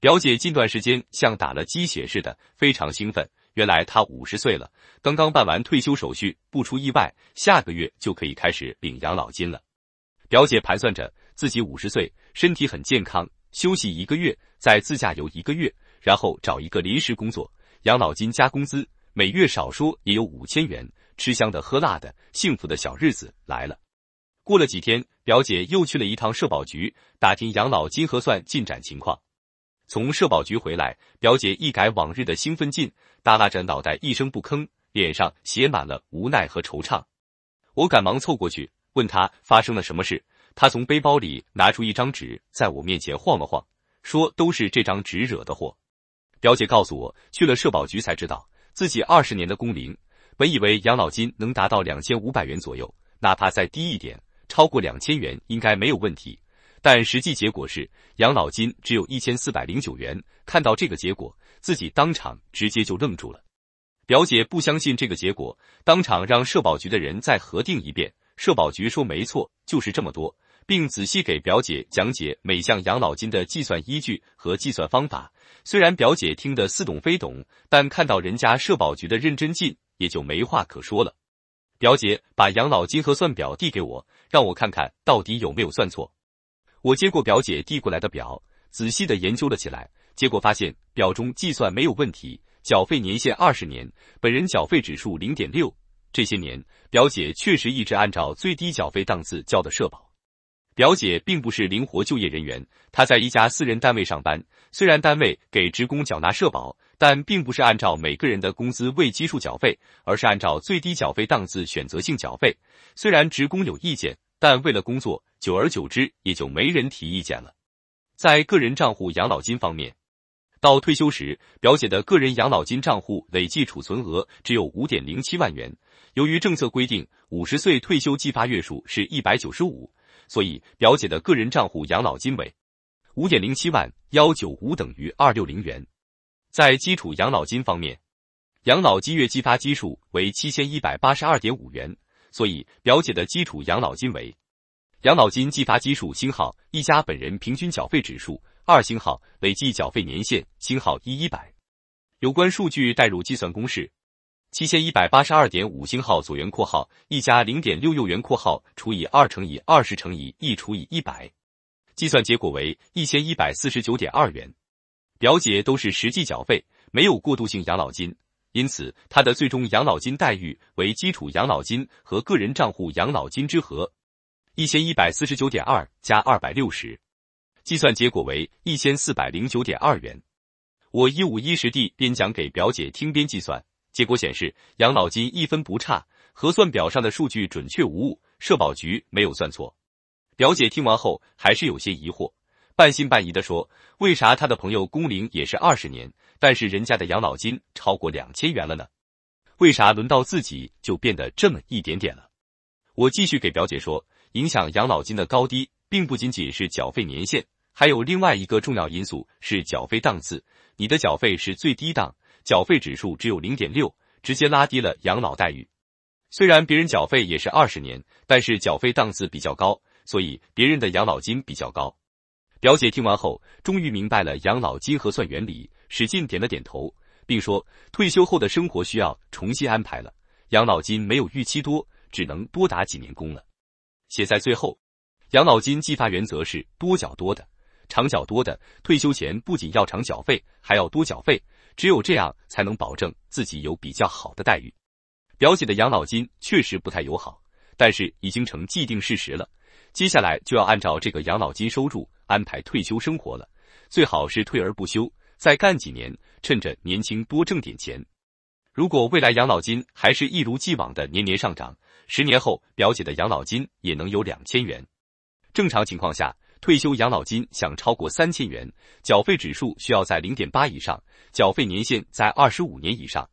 表姐近段时间像打了鸡血似的，非常兴奋。原来她五十岁了，刚刚办完退休手续，不出意外，下个月就可以开始领养老金了。表姐盘算着，自己五十岁，身体很健康，休息一个月，再自驾游一个月，然后找一个临时工作，养老金加工资，每月少说也有五千元，吃香的喝辣的，幸福的小日子来了。过了几天，表姐又去了一趟社保局，打听养老金核算进展情况。从社保局回来，表姐一改往日的兴奋劲，耷拉着脑袋一声不吭，脸上写满了无奈和惆怅。我赶忙凑过去问她发生了什么事。她从背包里拿出一张纸，在我面前晃了晃，说都是这张纸惹的祸。表姐告诉我，去了社保局才知道自己二十年的工龄，本以为养老金能达到两千五百元左右，哪怕再低一点，超过两千元应该没有问题。但实际结果是养老金只有一千四百零九元。看到这个结果，自己当场直接就愣住了。表姐不相信这个结果，当场让社保局的人再核定一遍。社保局说没错，就是这么多，并仔细给表姐讲解每项养老金的计算依据和计算方法。虽然表姐听得似懂非懂，但看到人家社保局的认真劲，也就没话可说了。表姐把养老金核算表递给我，让我看看到底有没有算错。我接过表姐递过来的表，仔细的研究了起来。结果发现表中计算没有问题，缴费年限二十年，本人缴费指数零点六。这些年，表姐确实一直按照最低缴费档次交的社保。表姐并不是灵活就业人员，她在一家私人单位上班。虽然单位给职工缴纳社保，但并不是按照每个人的工资为基数缴费，而是按照最低缴费档次选择性缴费。虽然职工有意见。但为了工作，久而久之也就没人提意见了。在个人账户养老金方面，到退休时，表姐的个人养老金账户累计储存额只有五点零七万元。由于政策规定，五十岁退休计发月数是一百九十五，所以表姐的个人账户养老金为五点零七万幺九五等于二六零元。在基础养老金方面，养老金月计发基数为七千一百八十二点五元。所以，表姐的基础养老金为：养老金计发基数星号一加本人平均缴费指数二星号累计缴费年限星号一一百。有关数据带入计算公式：七千一百八十二点五星号左圆括号一加零点六右圆括号除以二乘以二十乘以一除以一百，计算结果为一千一百四十九点二元。表姐都是实际缴费，没有过渡性养老金。因此，他的最终养老金待遇为基础养老金和个人账户养老金之和，一千一百四十九点二加二百六十，计算结果为一千四百零九点二元。我一五一十地边讲给表姐听边计算，结果显示养老金一分不差，核算表上的数据准确无误，社保局没有算错。表姐听完后还是有些疑惑。半信半疑地说：“为啥他的朋友工龄也是二十年，但是人家的养老金超过两千元了呢？为啥轮到自己就变得这么一点点了？”我继续给表姐说：“影响养老金的高低，并不仅仅是缴费年限，还有另外一个重要因素是缴费档次。你的缴费是最低档，缴费指数只有零点六，直接拉低了养老待遇。虽然别人缴费也是二十年，但是缴费档次比较高，所以别人的养老金比较高。”表姐听完后，终于明白了养老金核算原理，使劲点了点头，并说：“退休后的生活需要重新安排了，养老金没有预期多，只能多打几年工了。”写在最后，养老金计发原则是多缴多的，长缴多的。退休前不仅要长缴费，还要多缴费，只有这样才能保证自己有比较好的待遇。表姐的养老金确实不太友好，但是已经成既定事实了。接下来就要按照这个养老金收入安排退休生活了，最好是退而不休，再干几年，趁着年轻多挣点钱。如果未来养老金还是一如既往的年年上涨，十年后表姐的养老金也能有两千元。正常情况下，退休养老金想超过三千元，缴费指数需要在零点八以上，缴费年限在二十五年以上。